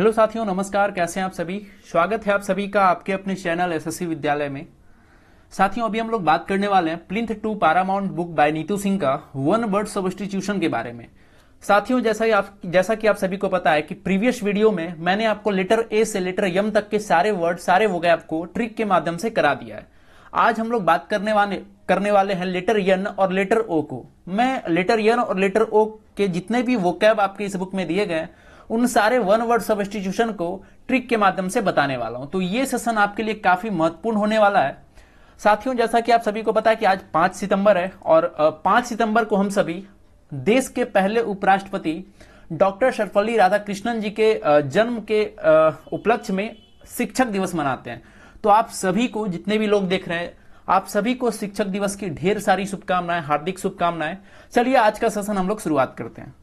Hello साथियों नमस्कार कैसे हैं आप सभी स्वागत है आप सभी का आपके अपने चैनल एसएससी विद्यालय में साथियों अभी हम लोग बात करने वाले हैं plinth to paramount book by Neetu Singh का वन वर्ड सबस्टिट्यूशन के बारे में साथियों जैसा ही आप जैसा कि आप सभी को पता है कि प्रीवियस वीडियो में मैंने आपको लेटर ए से लेटर यम तक के सारे वर्ड सारे वो गए आपको ट्रिक के माध्यम से करा दिया है आज हम लोग बात करने वाले करने वाले हैं लेटर यन और लेटर ओ को मैं लेटर यन और लेटर ओ के जितने भी वो आपके इस बुक में दिए गए उन सारे वन वर्ड सबस्टिट्यूशन को ट्रिक के माध्यम से बताने वाला हूं तो ये सेशन आपके लिए काफी महत्वपूर्ण होने वाला है साथियों जैसा कि आप सभी को पता है कि आज पांच सितंबर है और पांच सितंबर को हम सभी देश के पहले उपराष्ट्रपति डॉक्टर सर्वपल्ली राधाकृष्णन जी के जन्म के उपलक्ष्य में शिक्षक दिवस मनाते हैं तो आप सभी को जितने भी लोग देख रहे हैं आप सभी को शिक्षक दिवस की ढेर सारी शुभकामनाएं हार्दिक शुभकामनाएं चलिए आज का सेशन हम लोग शुरुआत करते हैं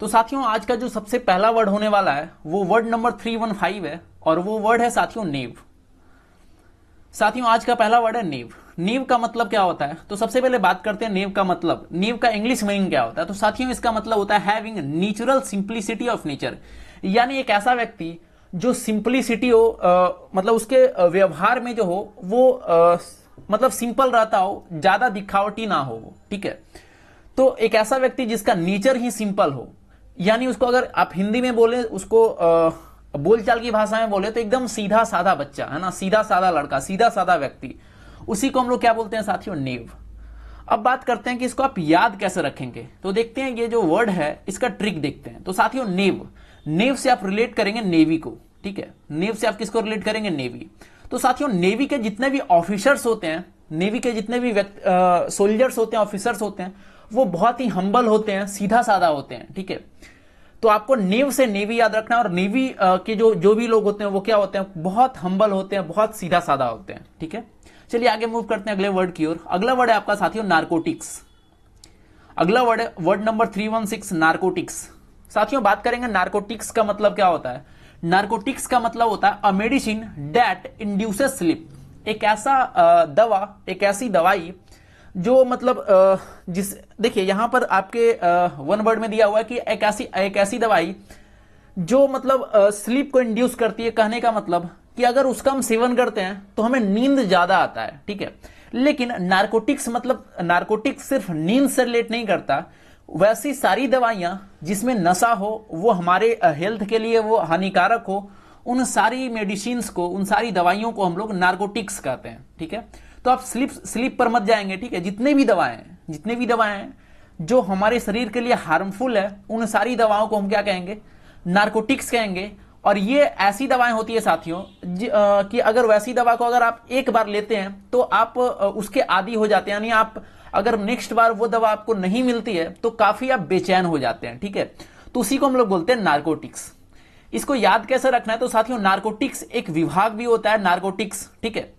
तो साथियों आज का जो सबसे पहला वर्ड होने वाला है वो word number three one five है और वो वर्ड है साथियों नेव साथियों आज का पहला वर्ड है नेव नीव का मतलब क्या होता है तो सबसे पहले बात करते हैं नेव का मतलब नीव का इंग्लिश मीनिंग क्या होता है तो साथियों इसका मतलब होता है having natural simplicity of nature यानी एक ऐसा व्यक्ति जो सिंप्लिसिटी हो आ, मतलब उसके व्यवहार में जो हो वो आ, मतलब सिंपल रहता हो ज्यादा दिखावटी ना हो वो ठीक है तो एक ऐसा व्यक्ति जिसका नेचर ही सिंपल हो यानी उसको अगर आप हिंदी में बोले उसको बोलचाल की भाषा में बोले तो एकदम सीधा साधा बच्चा है ना सीधा साधा लड़का सीधा साधा व्यक्ति उसी को हम लोग क्या बोलते हैं साथियों नेव अब बात करते हैं कि इसको आप याद कैसे रखेंगे तो देखते हैं ये जो वर्ड है इसका ट्रिक देखते हैं तो साथियों नेव नेव से आप रिलेट करेंगे नेवी को ठीक है नेव से आप किसको रिलेट करेंगे नेवी तो साथियों नेवी के जितने भी ऑफिसर्स होते हैं नेवी के जितने भी सोल्जर्स होते हैं ऑफिसर्स होते हैं वो बहुत ही हम्बल होते हैं सीधा साधा होते हैं ठीक है तो आपको नेव से नेवी याद रखना है और नेवी के जो जो भी लोग होते हैं वो क्या होते हैं बहुत हम्बल होते हैं बहुत सीधा साधा होते हैं ठीक है चलिए आगे मूव करते हैं अगले वर्ड की ओर अगला वर्ड है आपका साथियों नार्कोटिक्स अगला वर्ड है word number three one six narcotics साथियों बात करेंगे नार्कोटिक्स का मतलब क्या होता है नार्कोटिक्स का मतलब होता है a medicine that induces sleep एक ऐसा दवा एक ऐसी दवाई जो मतलब जिस देखिए यहां पर आपके वन वर्ड में दिया हुआ है कि एक ऐसी एक ऐसी दवाई जो मतलब स्लीप को इंड्यूस करती है कहने का मतलब कि अगर उसका हम सेवन करते हैं तो हमें नींद ज्यादा आता है ठीक है लेकिन नार्कोटिक्स मतलब नार्कोटिक्स सिर्फ नींद से रिलेट नहीं करता वैसी सारी दवाइयां जिसमें नशा हो वो हमारे हेल्थ के लिए वो हानिकारक हो उन सारी मेडिसिन को उन सारी दवाइयों को हम लोग नार्कोटिक्स कहते हैं ठीक है तो आप स्लीप स्लीप पर मत जाएंगे ठीक है जितने भी दवाएं जितने भी दवाएं जो हमारे शरीर के लिए हार्मफुल है उन सारी दवाओं को हम क्या कहेंगे नार्कोटिक्स कहेंगे और ये ऐसी दवाएं होती है साथियों कि अगर वैसी दवा को अगर आप एक बार लेते हैं तो आप उसके आदि हो जाते हैं यानी आप अगर नेक्स्ट बार वो दवा आपको नहीं मिलती है तो काफी आप बेचैन हो जाते हैं ठीक है तो उसी को हम लोग बोलते हैं नार्कोटिक्स इसको याद कैसे रखना है तो साथियों नार्कोटिक्स एक विभाग भी होता है नार्कोटिक्स ठीक है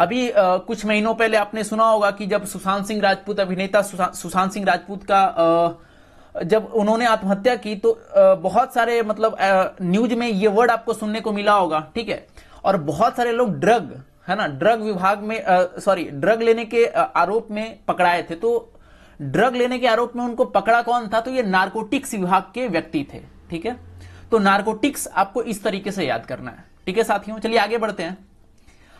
अभी आ, कुछ महीनों पहले आपने सुना होगा कि जब सुशांत सिंह राजपूत अभिनेता सुशांत सिंह राजपूत का आ, जब उन्होंने आत्महत्या की तो आ, बहुत सारे मतलब आ, न्यूज में ये वर्ड आपको सुनने को मिला होगा ठीक है और बहुत सारे लोग ड्रग है ना ड्रग विभाग में सॉरी ड्रग लेने के आरोप में पकड़ाए थे तो ड्रग लेने के आरोप में उनको पकड़ा कौन था तो ये नार्कोटिक्स विभाग के व्यक्ति थे ठीक है तो नार्कोटिक्स आपको इस तरीके से याद करना है ठीक है साथियों चलिए आगे बढ़ते हैं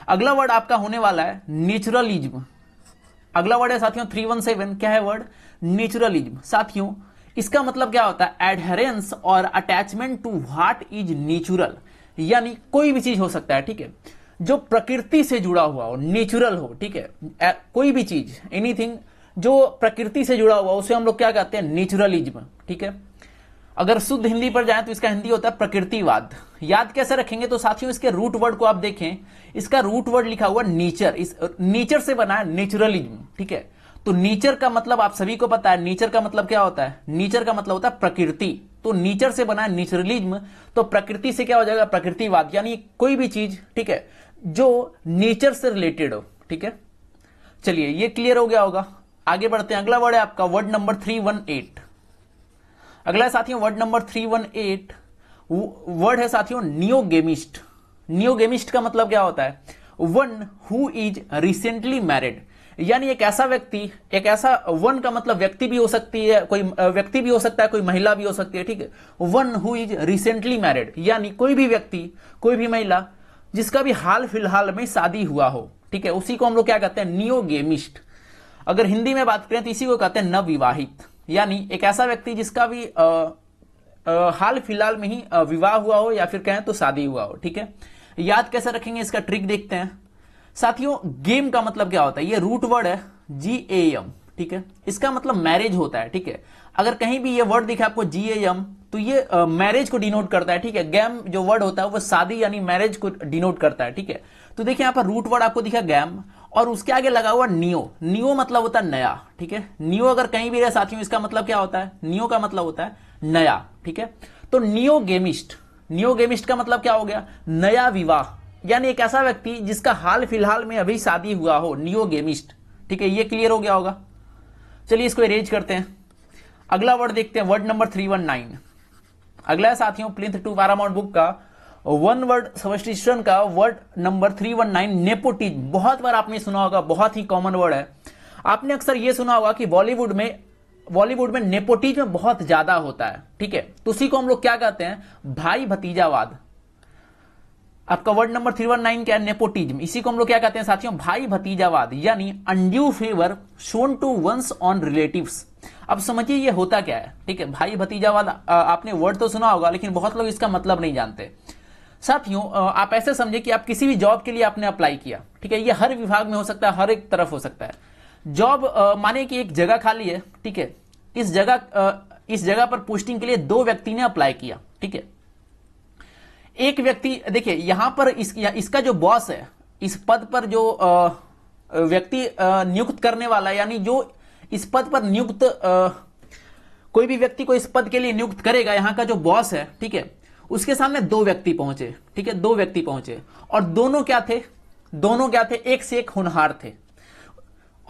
अगला वर्ड आपका होने वाला है नेचुरलिज्म अगला वर्ड है साथियों थ्री वन सेवन क्या है वर्ड नेचुरलिज्म साथियों इसका मतलब क्या होता है एडहेरेंस और attachment to what is natural यानी कोई भी चीज हो सकता है ठीक है जो प्रकृति से जुड़ा हुआ हो नेचुरल हो ठीक है कोई भी चीज एनीथिंग जो प्रकृति से जुड़ा हुआ उसे हम लोग क्या कहते हैं नेचुरलिज्म ठीक है अगर शुद्ध हिंदी पर जाए तो इसका हिंदी होता है प्रकृतिवाद याद कैसे रखेंगे तो साथियों इसके रूट वर्ड को आप देखें इसका रूट वर्ड लिखा हुआ नेचर इस नेचर से बना है नेचुरलिज्म ठीक है तो नेचर का मतलब आप सभी को पता है नेचर का मतलब क्या होता है नेचर का मतलब होता है प्रकृति तो नेचर से बना है नेचुरलिज्म तो प्रकृति से क्या हो जाएगा प्रकृतिवाद यानी कोई भी चीज ठीक है जो नेचर से रिलेटेड हो ठीक है चलिए ये क्लियर हो गया होगा आगे बढ़ते हैं अगला वर्ड है आपका word number three one eight अगला साथियों word number three one eight word है साथियों नियोगेमिस्ट नियोगेमिस्ट का मतलब क्या होता है one who is recently married यानी एक ऐसा व्यक्ति एक ऐसा वन का मतलब व्यक्ति भी हो सकती है कोई व्यक्ति भी हो सकता है कोई महिला भी हो सकती है ठीक है one who is recently married यानी कोई भी व्यक्ति कोई भी महिला जिसका भी हाल फिलहाल में शादी हुआ हो ठीक है उसी को हम लोग क्या कहते हैं नियोगेमिस्ट अगर हिंदी में बात करें तो इसी को कहते हैं नवविवाहित यानी एक ऐसा व्यक्ति जिसका भी आ, आ, हाल फिलहाल में ही विवाह हुआ हो या फिर कहें तो शादी हुआ हो ठीक है याद कैसे रखेंगे इसका ट्रिक देखते हैं साथियों गेम का मतलब क्या होता है ये रूट वर्ड है जी ए एम ठीक है इसका मतलब मैरिज होता है ठीक है अगर कहीं भी ये वर्ड दिखे आपको जी ए एम तो ये मैरिज को डिनोट करता है ठीक है गैम जो वर्ड होता है वो शादी यानी मैरिज को डिनोट करता है ठीक है तो देखिए यहां पर रूट वर्ड आपको दिखा गैम और उसके आगे लगा हुआ नियो नियो मतलब होता है नया ठीक है नियो अगर कहीं भी रहे साथियों इसका मतलब क्या होता है नियो का मतलब होता है नया ठीक है तो नियो गेमिस्ट नियो गेमिस्ट का मतलब क्या हो गया नया विवाह यानी एक ऐसा व्यक्ति जिसका हाल फिलहाल में अभी शादी हुआ हो नियो गेमिस्ट ठीक है ये क्लियर हो गया होगा चलिए इसको अरेंज करते हैं अगला वर्ड देखते हैं वर्ड नंबर थ्री अगला साथियों प्लिंथ टू पैरामाउंट बुक का वन वर्ड सबस्टिट्यूशन का word number three one nine nepotism बहुत बार आपने सुना होगा बहुत ही कॉमन वर्ड है आपने अक्सर यह सुना होगा कि बॉलीवुड में बॉलीवुड में नेपोटिज्म बहुत ज्यादा होता है ठीक है तो उसी को हम लोग क्या कहते हैं भाई भतीजावाद आपका word number three one nine क्या है नेपोटिज्म इसी को हम लोग क्या कहते हैं साथियों भाई भतीजावाद यानी undue favour shown to one's on relatives अब समझिए ये होता क्या है ठीक है भाई भतीजावाद आपने वर्ड तो सुना होगा लेकिन बहुत लोग इसका मतलब नहीं जानते साथियों आप ऐसे समझे कि आप किसी भी जॉब के लिए आपने अप्लाई किया ठीक है ये हर विभाग में हो सकता है हर एक तरफ हो सकता है जॉब माने कि एक जगह खाली है ठीक है इस जगह इस जगह पर पोस्टिंग के लिए दो व्यक्ति ने अप्लाई किया ठीक है एक व्यक्ति देखिए यहां पर इस, इसका जो बॉस है इस पद पर जो व्यक्ति नियुक्त करने वाला यानी जो इस पद पर नियुक्त कोई भी व्यक्ति को इस पद के लिए नियुक्त करेगा यहां का जो बॉस है ठीक है उसके सामने दो व्यक्ति पहुंचे ठीक है दो व्यक्ति पहुंचे और दोनों क्या थे दोनों क्या थे एक से एक होनहार थे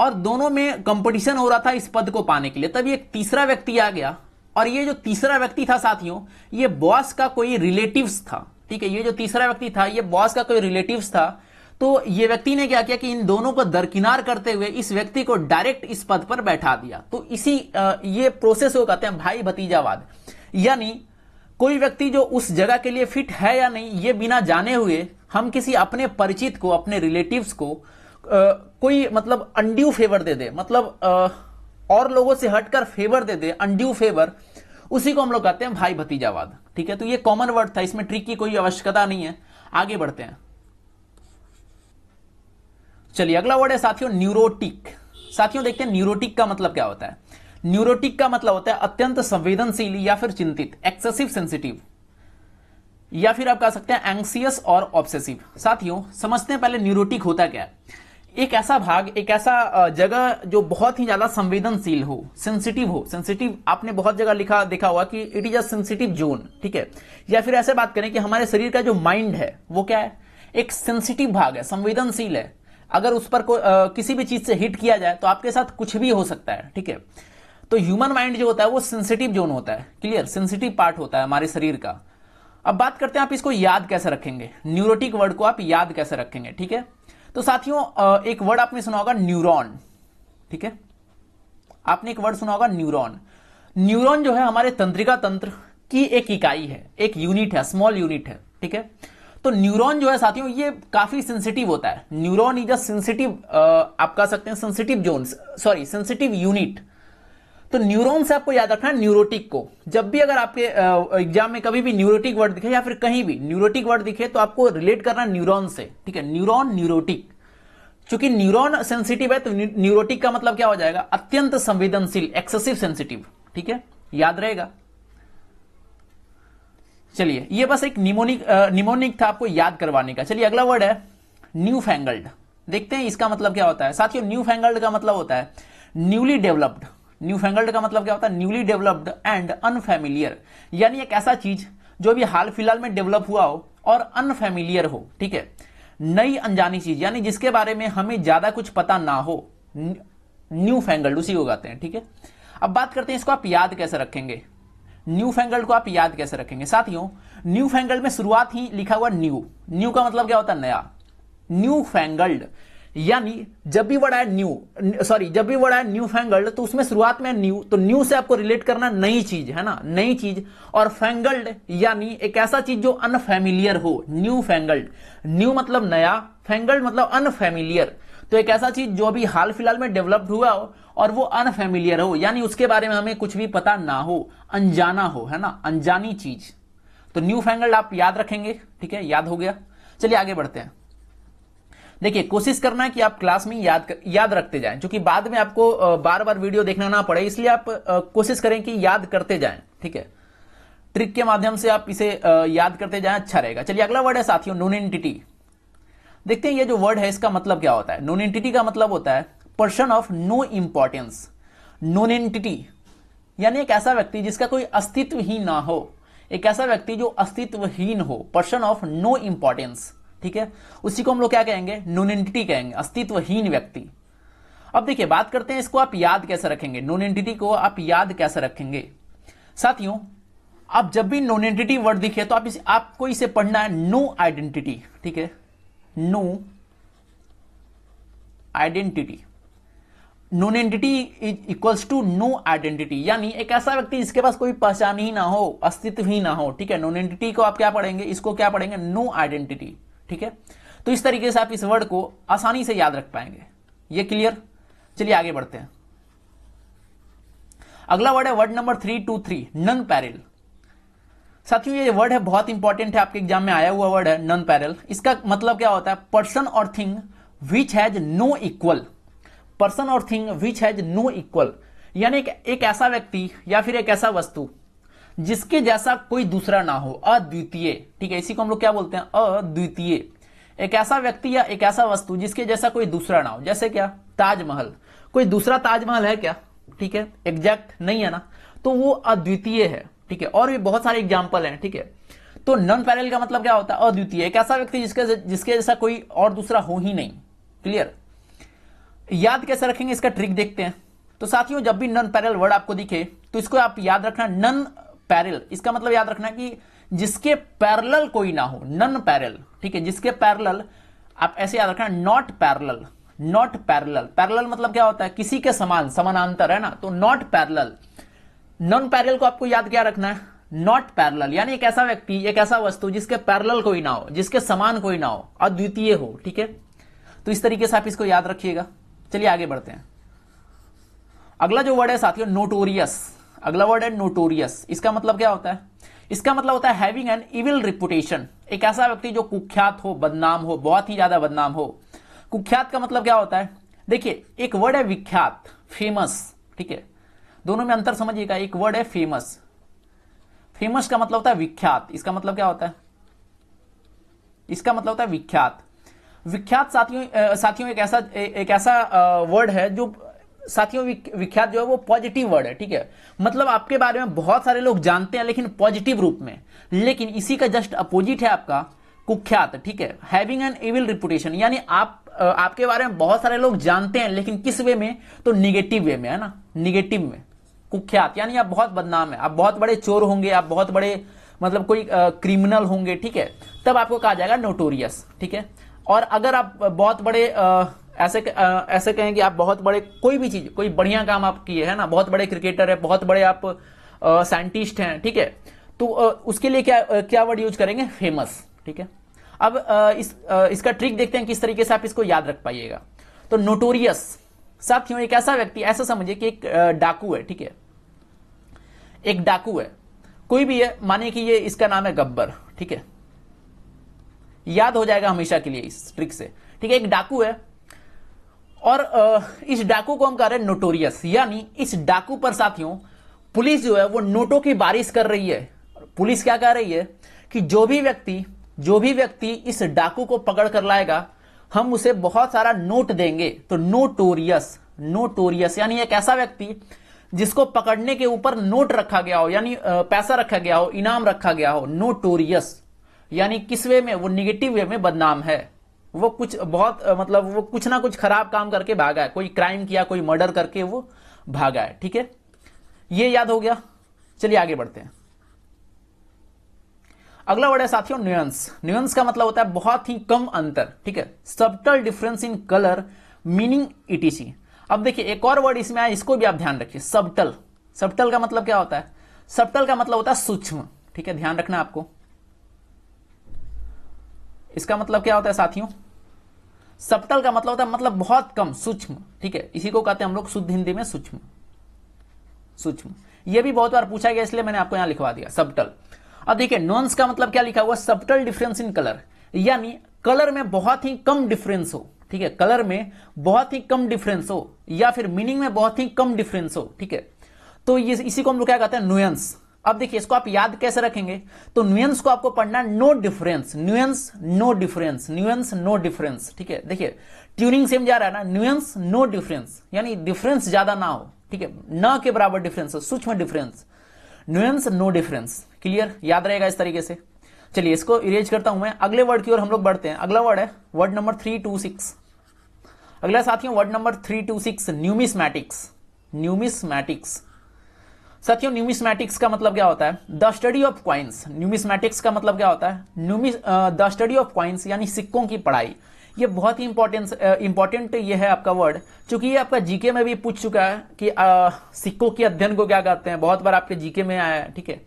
और दोनों में कंपटीशन हो रहा था इस पद को पाने के लिए तभी एक तीसरा व्यक्ति आ गया और ये जो तीसरा व्यक्ति था साथियों ये बॉस का कोई रिलेटिव्स था ठीक है ये जो तीसरा व्यक्ति था ये बॉस का कोई रिलेटिव्स था तो ये व्यक्ति ने क्या किया कि इन दोनों को दरकिनार करते हुए इस व्यक्ति को डायरेक्ट इस पद पर बैठा दिया तो इसी ये प्रोसेस को कहते हैं भाई भतीजावाद यानी कोई व्यक्ति जो उस जगह के लिए फिट है या नहीं ये बिना जाने हुए हम किसी अपने परिचित को अपने रिलेटिव्स को आ, कोई मतलब अनड्यू फेवर दे दे मतलब आ, और लोगों से हटकर फेवर दे दे अनड्यू फेवर उसी को हम लोग कहते हैं भाई भतीजावाद ठीक है तो ये कॉमन वर्ड था इसमें ट्रिक की कोई आवश्यकता नहीं है आगे बढ़ते हैं चलिए अगला वर्ड है साथियों न्यूरोटिक साथियों देखते हैं न्यूरोटिक का मतलब क्या होता है न्यूरोटिक का मतलब होता है अत्यंत संवेदनशील या फिर चिंतित एक्सेसिव सेंसिटिव या फिर आप कह सकते हैं एंक्सियस और ऑब्सेसिव साथियों समझते हैं पहले न्यूरोटिक होता क्या एक ऐसा भाग एक ऐसा जगह जो बहुत ही ज्यादा संवेदनशील हो सेंसिटिव हो सेंसिटिव आपने बहुत जगह लिखा देखा हुआ कि it is a sensitive zone ठीक है या फिर ऐसे बात करें कि हमारे शरीर का जो माइंड है वो क्या है एक सेंसिटिव भाग है संवेदनशील है अगर उस पर को, आ, किसी भी चीज से हिट किया जाए तो आपके साथ कुछ भी हो सकता है ठीक है तो ह्यूमन माइंड जो होता है वो सेंसिटिव जोन होता है क्लियर सेंसिटिव पार्ट होता है हमारे शरीर का अब बात करते हैं आप इसको याद कैसे रखेंगे न्यूरोटिक वर्ड को आप याद कैसे रखेंगे ठीक है तो साथियों एक वर्ड आपने सुना होगा न्यूरॉन ठीक है आपने एक वर्ड सुना होगा न्यूरॉन न्यूरॉन जो है हमारे तंत्रिका तंत्र की एक इकाई है एक यूनिट है स्मॉल यूनिट है ठीक है तो न्यूरॉन जो है साथियों ये काफी सेंसिटिव होता है न्यूरॉन इज अ सेंसिटिव आप कह सकते हैं sensitive zone sorry sensitive unit तो न्यूरॉन से आपको याद रखना न्यूरोटिक को जब भी अगर आपके एग्जाम में कभी भी न्यूरोटिक वर्ड दिखे या फिर कहीं भी न्यूरोटिक वर्ड दिखे तो आपको रिलेट करना न्यूरोन से ठीक है न्यूरोन न्यूरोटिक चूंकि न्यूरोन सेंसिटिव है तो न्यूरोटिक का मतलब क्या हो जाएगा अत्यंत संवेदनशील एक्सेसिव सेंसिटिव ठीक है याद रहेगा चलिए ये बस एक निमोनिक निमोनिक था आपको याद करवाने का चलिए अगला वर्ड है न्यू फैंगल्ड देखते हैं इसका मतलब क्या होता है साथियों न्यू फैंगल्ड का मतलब होता है न्यूली डेवलप्ड न्यू फैंगल्ड का मतलब क्या होता है न्यूली डेवलप्ड एंड अनफेमिलियर यानी एक ऐसा चीज जो अभी हाल फिलहाल में डेवलप हुआ हो और अनफेमिलियर हो ठीक है नई अनजानी चीज यानी जिसके बारे में हमें ज्यादा कुछ पता ना हो न्यू फैंगल्ड उसी को गाते हैं ठीक है अब बात करते हैं इसको आप याद कैसे रखेंगे न्यू फैंगल्ड को आप याद कैसे रखेंगे साथियों न्यू फैंगल्ड में शुरुआत ही लिखा हुआ न्यू न्यू का मतलब क्या होता है नया न्यू फैंगल्ड यानी जब भी वर्ड आया न्यू सॉरी जब भी वर्ड आया न्यू फैंगल्ड तो उसमें शुरुआत में न्यू तो न्यू से आपको रिलेट करना नई चीज है ना नई चीज और फैंगल्ड यानी एक ऐसा चीज जो अनफेमिलियर हो न्यू फैंगल्ड न्यू मतलब नया फैंगल्ड मतलब अनफेमिलियर तो एक ऐसा चीज जो अभी हाल फिलहाल में डेवलप्ड हुआ हो और वो अनफेमिलियर हो यानी उसके बारे में हमें कुछ भी पता ना हो अनजाना हो है ना अनजानी चीज तो न्यू फैंगल्ड आप याद रखेंगे ठीक है याद हो गया चलिए आगे बढ़ते हैं देखिए कोशिश करना है कि आप क्लास में याद कर, याद रखते जाएं क्योंकि बाद में आपको बार बार वीडियो देखना ना पड़े इसलिए आप कोशिश करें कि याद करते जाएं ठीक है ट्रिक के माध्यम से आप इसे याद करते जाएं अच्छा रहेगा चलिए अगला वर्ड है साथियों नॉन एंटिटी देखते हैं ये जो वर्ड है इसका मतलब क्या होता है नॉन एंटिटी का मतलब होता है person of no importance non entity यानी एक ऐसा व्यक्ति जिसका कोई अस्तित्व ही ना हो एक ऐसा व्यक्ति जो अस्तित्वहीन हो पर्सन ऑफ नो इंपॉर्टेंस ठीक है उसी को हम लोग क्या कहेंगे नोनिटी कहेंगे अस्तित्वहीन व्यक्ति अब देखिए बात करते हैं इसको आप याद कैसे रखेंगे नॉन एंटिटी को आप याद कैसे रखेंगे साथियों आप जब भी नॉन एंटिटी वर्ड दिखे तो आप इस, आपको इसे पढ़ना है नो आइडेंटिटी ठीक है no identity non entity is equals to no identity यानी एक ऐसा व्यक्ति जिसके पास कोई पहचान ही ना हो अस्तित्व ही ना हो ठीक है नोनेंटिटी एंटिटी को आप क्या पढ़ेंगे इसको क्या पढ़ेंगे नो आइडेंटिटी ठीक है तो इस तरीके से आप इस वर्ड को आसानी से याद रख पाएंगे ये क्लियर चलिए आगे बढ़ते हैं अगला वर्ड है word number three two three nonpareil साथियों ये वर्ड है बहुत इंपॉर्टेंट है आपके एग्जाम में आया हुआ वर्ड है नन पैरल इसका मतलब क्या होता है पर्सन और thing which has no equal person और thing which has no equal यानी एक, एक ऐसा व्यक्ति या फिर एक ऐसा वस्तु जिसके जैसा कोई दूसरा ना हो अद्वितीय ठीक है इसी को हम लोग क्या बोलते हैं अद्वितीय एक ऐसा व्यक्ति या एक ऐसा वस्तु जिसके जैसा कोई दूसरा ना हो जैसे क्या ताजमहल कोई दूसरा ताजमहल है क्या ठीक है एग्जैक्ट नहीं है ना तो वो अद्वितीय है ठीक है और भी बहुत सारे एग्जाम्पल हैं ठीक है तो नॉन पैरल का मतलब क्या होता है अद्वितीय एक ऐसा व्यक्ति जिसके जिसके जैसा कोई और दूसरा हो ही नहीं क्लियर याद कैसे रखेंगे इसका ट्रिक देखते हैं तो साथियों जब भी नॉन पैरल वर्ड आपको दिखे तो इसको आप याद रखना नन पैरल इसका मतलब याद रखना कि जिसके पैरल कोई ना हो नन पैरल ठीक है जिसके पैरल आप ऐसे याद रखना not pareil not pareil pareil मतलब क्या होता है किसी के समान समानांतर है ना तो नॉट पैरल नॉन पैरल को आपको याद क्या रखना है नॉट पैरल यानी एक ऐसा व्यक्ति एक ऐसा वस्तु जिसके पैरल कोई ना हो जिसके समान कोई ना हो अद्वितीय हो ठीक है तो इस तरीके से आप इसको याद रखिएगा चलिए आगे बढ़ते हैं अगला जो वर्ड है साथियों नोटोरियस अगला वर्ड है नोटोरियस इसका मतलब क्या होता है इसका मतलब होता है हैविंग एन इविल रिपुटेशन एक ऐसा व्यक्ति जो कुख्यात हो बदनाम हो बहुत ही ज्यादा बदनाम हो कुख्यात का मतलब क्या होता है देखिए एक वर्ड है विख्यात फेमस ठीक है दोनों में अंतर समझिएगा एक वर्ड है फेमस फेमस का मतलब होता है विख्यात इसका मतलब क्या होता है इसका मतलब होता है विख्यात विख्यात साथियों साथियों एक ऐसा एक ऐसा वर्ड है जो साथियों विख्यात जो है वो पॉजिटिव वर्ड है ठीक है मतलब आपके बारे में बहुत सारे लोग जानते हैं लेकिन पॉजिटिव रूप में लेकिन इसी का जस्ट अपोजिट है आपका कुख्यात ठीक है हैविंग एन एविल रिपुटेशन यानी आप आपके बारे में बहुत सारे लोग जानते हैं लेकिन किस वे में तो निगेटिव वे में है ना निगेटिव में कुख्यात यानी आप बहुत बदनाम है आप बहुत बड़े चोर होंगे आप बहुत बड़े मतलब कोई क्रिमिनल होंगे ठीक है तब आपको कहा जाएगा नोटोरियस ठीक है और अगर आप बहुत बड़े आ, ऐसे ऐसे कहें कि आप बहुत बड़े कोई भी चीज कोई बढ़िया काम आप किए है ना बहुत बड़े क्रिकेटर है बहुत बड़े आप साइंटिस्ट हैं ठीक है तो आ, उसके लिए क्या आ, क्या वर्ड यूज करेंगे फेमस ठीक है अब आ, इस आ, इसका ट्रिक देखते हैं किस तरीके से आप इसको याद रख पाइएगा तो नोटोरियस साथियों एक ऐसा व्यक्ति ऐसा समझिए कि एक डाकू है ठीक है एक डाकू है कोई भी है माने कि ये इसका नाम है गब्बर ठीक है याद हो जाएगा हमेशा के लिए इस ट्रिक से ठीक है एक डाकू है और इस डाकू को हम कह रहे हैं नोटोरियस यानी इस डाकू पर साथियों पुलिस जो है वो नोटों की बारिश कर रही है पुलिस क्या कह रही है कि जो भी व्यक्ति जो भी व्यक्ति इस डाकू को पकड़ कर लाएगा हम उसे बहुत सारा नोट देंगे तो नोटोरियस नोटोरियस यानी एक ऐसा व्यक्ति जिसको पकड़ने के ऊपर नोट रखा गया हो यानी पैसा रखा गया हो इनाम रखा गया हो नोटोरियस यानी किस वे में वो निगेटिव वे में बदनाम है वो कुछ बहुत मतलब वो कुछ ना कुछ खराब काम करके भागा है कोई क्राइम किया कोई मर्डर करके वो भागा है ठीक है ये याद हो गया चलिए आगे बढ़ते हैं अगला वर्ड है साथियों न्यूंस न्यूंस का मतलब होता है बहुत ही कम अंतर ठीक है subtle difference in colour meaning etc अब देखिए एक और वर्ड इसमें आया इसको भी आप ध्यान रखिए सबटल सबटल का मतलब क्या होता है सबटल का मतलब होता है सूक्ष्म ठीक है ध्यान रखना आपको इसका मतलब क्या होता है साथियों सप्तल का मतलब होता है मतलब बहुत कम सूक्ष्म ठीक है इसी को कहते हैं हम लोग शुद्ध हिंदी में सूक्ष्म सूक्ष्म यह भी बहुत बार पूछा गया इसलिए मैंने आपको यहां लिखवा दिया सप्टल अब देखिए नॉन्स का मतलब क्या लिखा हुआ सप्टल डिफरेंस इन कलर यानी कलर में बहुत ही कम डिफरेंस हो ठीक है कलर में बहुत ही कम डिफरेंस हो या फिर मीनिंग में बहुत ही कम डिफरेंस हो ठीक है तो ये इसी को हम लोग क्या कहते हैं नुएंस अब देखिए इसको आप याद कैसे रखेंगे तो न्यूएंस को आपको पढ़ना no difference nuance no difference nuance no difference ठीक है देखिए ट्यूनिंग सेम जा रहा है ना न्यूएंस नो डिफरेंस यानी डिफरेंस ज्यादा ना हो ठीक है न के बराबर डिफरेंस सूक्ष्म difference nuance no difference clear याद रहेगा इस तरीके से चलिए इसको इरेज करता हूं मैं अगले वर्ड की ओर हम लोग बढ़ते हैं अगला वर्ड है word number three two six अगला साथियों word number three two six numismatics numismatics साथियों न्यूमिस्मैटिक्स का मतलब क्या होता है the study of coins numismatics का मतलब क्या होता है द स्टडी ऑफ क्वाइंस यानी सिक्कों की पढ़ाई ये बहुत ही इंपॉर्टेंस इंपॉर्टेंट ये है आपका वर्ड क्योंकि ये आपका जीके में भी पूछ चुका है कि सिक्कों के अध्ययन को क्या कहते हैं बहुत बार आपके जीके में आया है ठीक है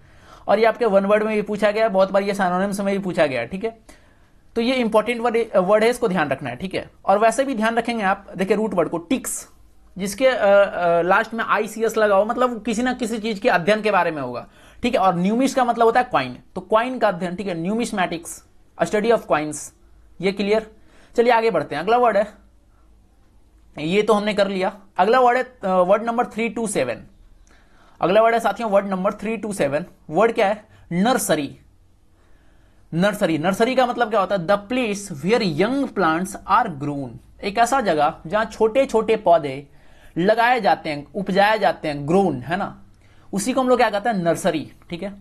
और ये आपके वन वर्ड में भी पूछा गया है बहुत बार ये सैनोनिम्स में भी पूछा गया है ठीक है तो ये इंपॉर्टेंट वर्ड है इसको ध्यान रखना है ठीक है और वैसे भी ध्यान रखेंगे आप देखिए रूट वर्ड को टिक्स जिसके लास्ट में आई सी एस लगा हो मतलब किसी ना किसी चीज के अध्ययन के बारे में होगा ठीक है और न्यूमिश का मतलब होता है क्वाइन तो क्वाइन का अध्ययन ठीक है न्यूमिशमैटिक्स स्टडी ऑफ क्वाइंस ये क्लियर चलिए आगे बढ़ते हैं अगला वर्ड है ये तो हमने कर लिया अगला वर्ड है word number three two seven अगला वर्ड है साथियों word number three two seven word क्या है नर्सरी नर्सरी नर्सरी का मतलब क्या होता है the place where young plants are grown एक ऐसा जगह जहां छोटे छोटे पौधे लगाए जाते हैं उपजाए जाते हैं ग्रोन है ना उसी को हम लोग क्या कहते हैं नर्सरी ठीक है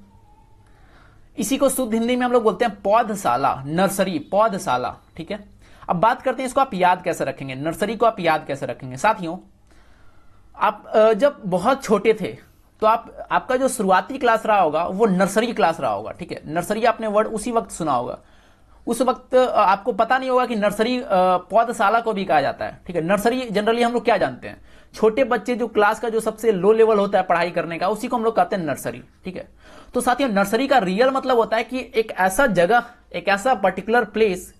इसी को शुद्ध हिंदी में हम लोग बोलते हैं पौधशाला नर्सरी पौधशाला ठीक है अब बात करते हैं इसको आप याद कैसे रखेंगे नर्सरी को आप याद कैसे रखेंगे साथियों आप जब बहुत छोटे थे तो आप आपका जो शुरुआती क्लास रहा होगा वो नर्सरी क्लास रहा होगा ठीक है नर्सरी आपने वर्ड उसी वक्त सुना होगा उस वक्त आपको पता नहीं होगा कि नर्सरी पौधशाला को भी कहा जाता है ठीक है नर्सरी जनरली हम लोग क्या जानते हैं छोटे बच्चे जो क्लास का जो सबसे लो लेवल होता है पढ़ाई करने का उसी को हम लोग कहते हैं नर्सरी ठीक है तो साथियों नर्सरी का रियल मतलब होता है कि एक ऐसा जगह एक ऐसा पर्टिकुलर प्लेस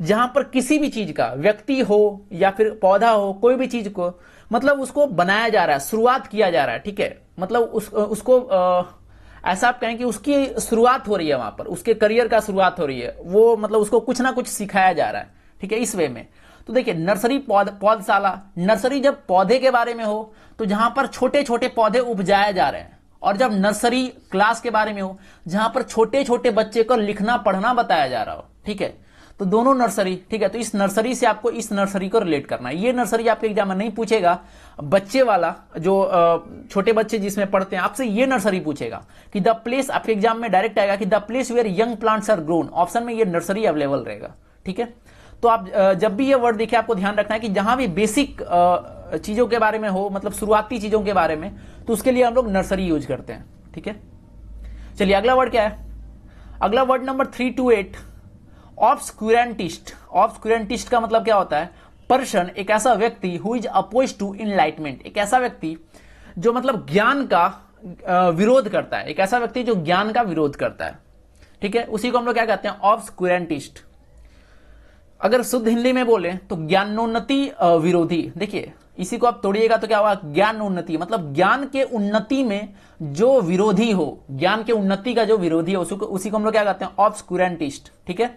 जहां पर किसी भी चीज का व्यक्ति हो या फिर पौधा हो कोई भी चीज को मतलब उसको बनाया जा रहा है शुरुआत किया जा रहा है ठीक है मतलब उस, उसको आ, ऐसा आप कहें कि उसकी शुरुआत हो रही है वहां पर उसके करियर का शुरुआत हो रही है वो मतलब उसको कुछ ना कुछ सिखाया जा रहा है ठीक है इस वे में तो देखिए नर्सरी पौध पौधशाला नर्सरी जब पौधे के बारे में हो तो जहां पर छोटे छोटे पौधे उपजाए जा रहे हैं और जब नर्सरी क्लास के बारे में हो जहां पर छोटे छोटे बच्चे को लिखना पढ़ना बताया जा रहा हो ठीक है तो दोनों नर्सरी ठीक है तो इस नर्सरी से आपको इस नर्सरी को रिलेट करना है ये नर्सरी आपके एग्जाम में नहीं पूछेगा बच्चे वाला जो छोटे बच्चे जिसमें पढ़ते हैं आपसे ये नर्सरी पूछेगा कि द प्लेस आपके एग्जाम में डायरेक्ट आएगा कि the place where young plants are grown option में ये नर्सरी अवेलेबल रहेगा ठीक है तो आप जब भी ये वर्ड देखे आपको ध्यान रखना है कि जहां भी बेसिक चीजों के बारे में हो मतलब शुरुआती चीजों के बारे में तो उसके लिए हम लोग नर्सरी यूज करते हैं ठीक है चलिए अगला वर्ड क्या है अगला word number three two eight obscurantist obscurantist का मतलब क्या होता है पर्सन एक ऐसा व्यक्ति who is oppose to enlightenment एक ऐसा व्यक्ति जो मतलब ज्ञान का विरोध करता है एक ऐसा व्यक्ति जो ज्ञान का विरोध करता है ठीक है उसी को हम लोग क्या कहते हैं ऑब्सक्यूरेंटिस्ट अगर शुद्ध हिंदी में बोले तो ज्ञानोन्नति विरोधी देखिए इसी को आप तोड़िएगा तो क्या होगा ज्ञानोन्नति मतलब ज्ञान के उन्नति में जो विरोधी हो ज्ञान के उन्नति का जो विरोधी हो उसको उसी को हम लोग क्या कहते हैं ऑब्सक्यूरेंटिस्ट ठीक है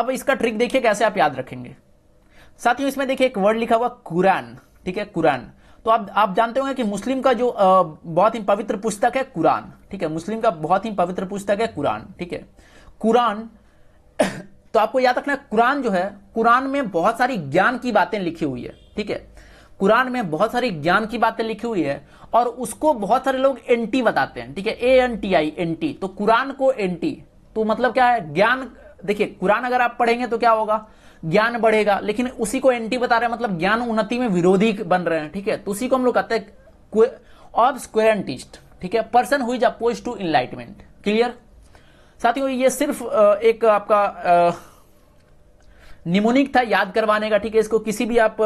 अब इसका ट्रिक देखिए कैसे आप याद रखेंगे साथ ही इसमें देखिए एक वर्ड लिखा हुआ कुरान ठीक है कुरान तो आप आप जानते होंगे कि मुस्लिम का जो बहुत ही पवित्र पुस्तक है कुरान ठीक है मुस्लिम का बहुत ही पवित्र पुस्तक है कुरान ठीक है कुरान तो आपको याद रखना है कुरान जो है कुरान में बहुत सारी ज्ञान की बातें लिखी हुई है ठीक है कुरान में बहुत सारी ज्ञान की बातें लिखी हुई है और उसको बहुत सारे लोग एंटी बताते हैं ठीक है A N T I N T तो कुरान को एंटी तो मतलब क्या है ज्ञान देखिए कुरान अगर आप पढ़ेंगे तो क्या होगा ज्ञान बढ़ेगा लेकिन उसी को एंटी बता रहे हैं मतलब ज्ञान उन्नति में विरोधी बन रहे हैं ठीक है तो उसी को हम लोग कहते हैं ऑब्सक्वेरेंटिस्ट ठीक है पर्सन हुई अपोज टू इनलाइटमेंट क्लियर साथियों ये सिर्फ एक आपका निमोनिक था याद करवाने का ठीक है इसको किसी भी आप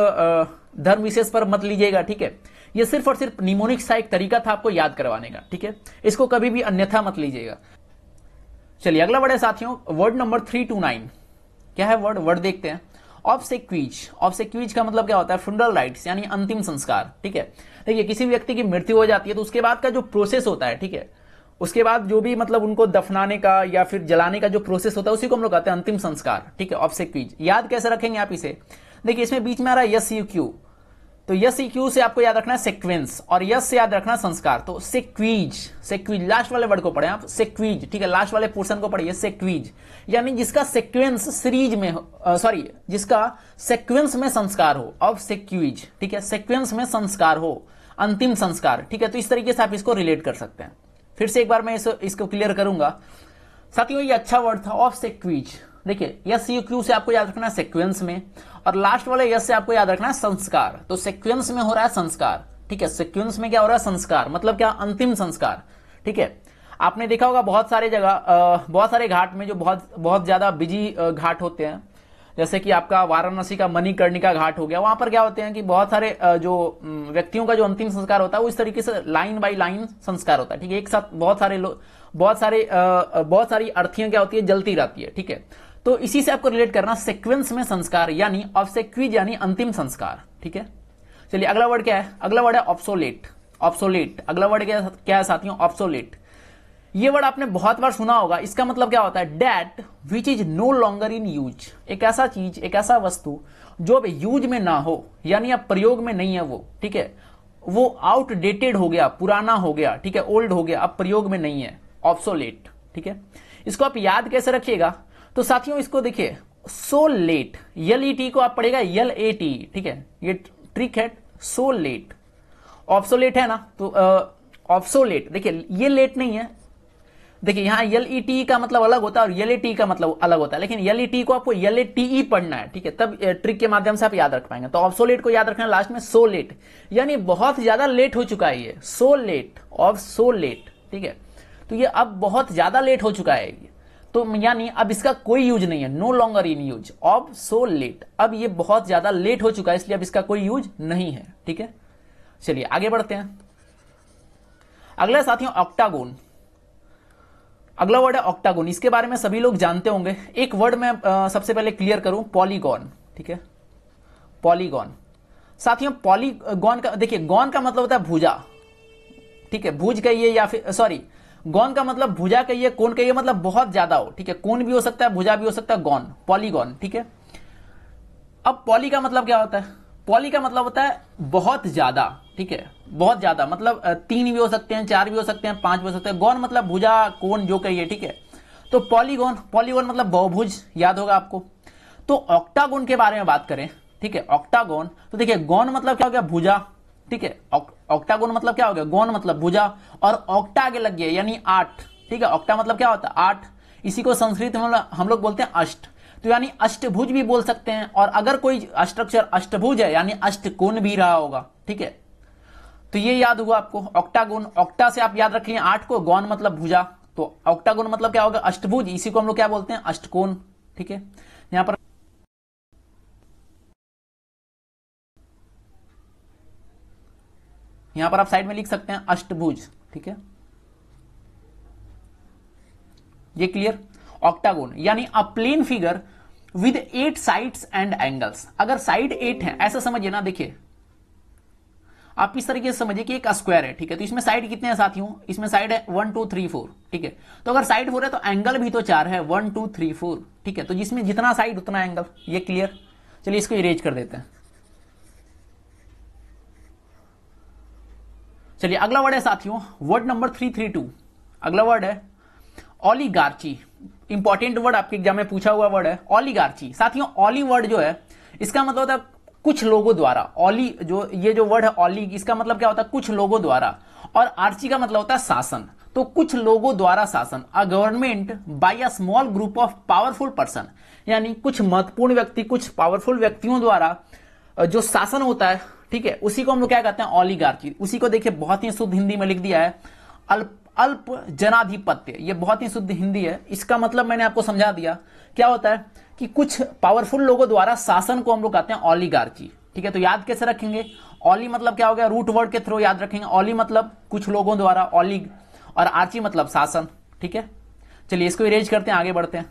धर्म विशेष पर मत लीजिएगा ठीक है ये सिर्फ और सिर्फ निमोनिक सा एक तरीका था आपको याद करवाने का ठीक है इसको कभी भी अन्यथा मत लीजिएगा चलिए अगला वर्ड है साथियों word number three two nine क्या है वर्ड वर्ड देखते हैं ऑब्सेक्वीज ऑब्सेक्वीज का मतलब क्या होता है फ्यूनरल राइट्स यानी अंतिम संस्कार ठीक है देखिए किसी व्यक्ति की मृत्यु हो जाती है तो उसके बाद का जो प्रोसेस होता है ठीक है उसके बाद जो भी मतलब उनको दफनाने का या फिर जलाने का जो प्रोसेस होता है उसी को हम लोग कहते हैं अंतिम संस्कार ठीक है ऑप्शन क्वीज याद कैसे रखेंगे आप इसे देखिए इसमें बीच में आ रहा है यस यू क्यू तो यस ई क्यू से आपको याद रखना है सिक्वेंस और यस से याद रखना संस्कार तो सिक्वीज सिक्वीज लास्ट वाले वर्ड को पढ़े आप सिक्वीज ठीक है लास्ट वाले पोर्शन को पढ़िए सिक्वीज यानी जिसका सिक्वेंस सीरीज में सॉरी जिसका सिक्वेंस में संस्कार हो ऑफ सिक्वीज ठीक है सिक्वेंस में संस्कार हो अंतिम संस्कार ठीक है तो इस तरीके से आप इसको रिलेट कर सकते हैं फिर से एक बार मैं इस, इसको क्लियर करूंगा साथियों ये अच्छा वर्ड था ऑफ सेक्वीज देखिए यस यू क्यू से आपको याद रखना है सेक्वेंस में और लास्ट वाले यस से आपको याद रखना है संस्कार तो सेक्वेंस में हो रहा है संस्कार ठीक है सिक्वेंस में क्या हो रहा है संस्कार मतलब क्या अंतिम संस्कार ठीक है आपने देखा होगा बहुत सारे जगह बहुत सारे घाट में जो बहुत बहुत ज्यादा बिजी घाट होते हैं जैसे कि आपका वाराणसी का मणिकर्णिका घाट हो गया वहां पर क्या होते हैं कि बहुत सारे जो व्यक्तियों का जो अंतिम संस्कार होता है वो इस तरीके से लाइन बाई लाइन संस्कार होता है ठीक है एक साथ बहुत सारे लोग बहुत सारे बहुत सारी अर्थियां क्या होती है जलती रहती है ठीक है तो इसी से आपको रिलेट करना सिक्वेंस में संस्कार यानी ऑब्सेक्विज यानी अंतिम संस्कार ठीक है चलिए अगला वर्ड क्या है अगला वर्ड है ऑप्सोलेट ऑप्सोलेट अगला वर्ड क्या क्या है साथियों ऑप्सोलेट ये वर्ड आपने बहुत बार सुना होगा इसका मतलब क्या होता है that which is no longer in use एक ऐसा चीज एक ऐसा वस्तु जो अब यूज में ना हो यानी अब प्रयोग में नहीं है वो ठीक है वो आउटडेटेड हो गया पुराना हो गया ठीक है ओल्ड हो गया अब प्रयोग में नहीं है ऑप्सोलेट ठीक है इसको आप याद कैसे रखिएगा तो साथियों इसको देखिए सो लेट यल ई टी को आप पढ़ेगा यल ए टी ठीक है ये ट्रिक है सो लेट ऑप्सोलेट है ना तो ऑप्सोलेट देखिए ये लेट नहीं है देखिए यहाँ एल ई टी का मतलब अलग होता है और एल ई टी का मतलब अलग होता है लेकिन एल ई टी को आपको एल ए टी ई पढ़ना है ठीक है तब ट्रिक के माध्यम से आप याद रख पाएंगे तो ऑफ ऑब्सोलेट को याद रखना लास्ट में सो लेट यानी बहुत ज्यादा लेट हो चुका है ये so late of so late ठीक है तो ये अब बहुत ज्यादा लेट हो चुका है ये तो यानी अब इसका कोई यूज नहीं है no longer in use of so late अब ये बहुत ज्यादा लेट हो चुका है इसलिए अब इसका कोई यूज नहीं है ठीक है चलिए आगे बढ़ते हैं अगला साथियों ऑक्टागोन अगला वर्ड है ऑक्टागोन इसके बारे में सभी लोग जानते होंगे एक वर्ड मैं सबसे पहले क्लियर करूं पॉलीगॉन ठीक है पॉलीगॉन साथियों पॉलीगॉन का देखिए गॉन का मतलब होता है भुजा ठीक है भुज कहिए या फिर सॉरी गॉन का मतलब भुजा कहिए कोन कहिए मतलब बहुत ज्यादा हो ठीक है कोन भी हो सकता है भुजा भी हो सकता है गॉन पॉलीगॉन ठीक है अब पॉली का मतलब क्या होता है पॉली का मतलब होता है बहुत ज्यादा ठीक है बहुत ज्यादा मतलब तीन भी हो सकते हैं चार भी हो सकते हैं पांच भी हो सकते हैं गौन मतलब भुजा कोण जो कहिए ठीक है तो पॉलीगोन पॉलीगोन मतलब बहुभुज याद होगा आपको तो ऑक्टागोन के बारे में बात करें ठीक है ऑक्टागोन तो देखिए गौन मतलब क्या हो गया भुजा ठीक है ऑक्टागोन मतलब क्या हो गया गौन मतलब भुजा और ऑक्टा आगे लग गया यानी आठ ठीक है ऑक्टा मतलब क्या होता है आठ इसी को संस्कृत में मतलब हम लोग बोलते हैं अष्ट तो यानी अष्टभुज भी बोल सकते हैं और अगर कोई स्ट्रक्चर अष्टभुज है यानी अष्टकोण भी रहा होगा ठीक है तो ये याद हुआ आपको ऑक्टागोन ऑक्टा से आप याद रख आठ को गौन मतलब भुजा तो ऑक्टागोन मतलब क्या होगा अष्टभुज इसी को हम लोग क्या बोलते हैं अष्टकोण ठीक है यहां पर यहां पर आप साइड में लिख सकते हैं अष्टभुज ठीक है ये क्लियर ऑक्टागोन यानी a plane figure with eight sides and angles अगर साइड एट है ऐसा समझिए ना देखिए आप इस तरीके से समझिए कि एक स्क्वायर है ठीक है तो इसमें साइड कितने हैं साथियों इसमें साइड है वन टू थ्री फोर ठीक है तो अगर साइड फोर है तो एंगल भी तो चार है वन टू थ्री फोर ठीक है तो जिसमें जितना साइड उतना एंगल ये क्लियर चलिए इसको इरेज कर देते हैं चलिए अगला वर्ड है साथियों word number three three two अगला वर्ड है ओलीगार्ची इंपॉर्टेंट वर्ड आपके एग्जाम में पूछा हुआ वर्ड है ओलीगार्ची साथियों ओली वर्ड जो है इसका मतलब कुछ लोगों द्वारा ओली जो ये जो वर्ड है ओली इसका मतलब क्या होता है कुछ लोगों द्वारा और आर्ची का मतलब होता है शासन तो कुछ लोगों द्वारा शासन a government by a small group of powerful person यानी कुछ महत्वपूर्ण व्यक्ति कुछ पावरफुल व्यक्तियों द्वारा जो शासन होता है ठीक है उसी को हम लोग क्या कहते हैं ओलीगार्की उसी को देखिए बहुत ही शुद्ध हिंदी में लिख दिया है अल्प अल्प जनाधिपत्य ये बहुत ही शुद्ध हिंदी है इसका मतलब मैंने आपको समझा दिया क्या होता है कि कुछ पावरफुल लोगों द्वारा शासन को हम लोग कहते हैं ओलीगार्ची ठीक है तो याद कैसे रखेंगे ऑली मतलब क्या हो गया रूट वर्ड के थ्रू याद रखेंगे ऑली मतलब कुछ लोगों द्वारा ऑलिग और आर्ची मतलब शासन ठीक है चलिए इसको इरेज करते हैं आगे बढ़ते हैं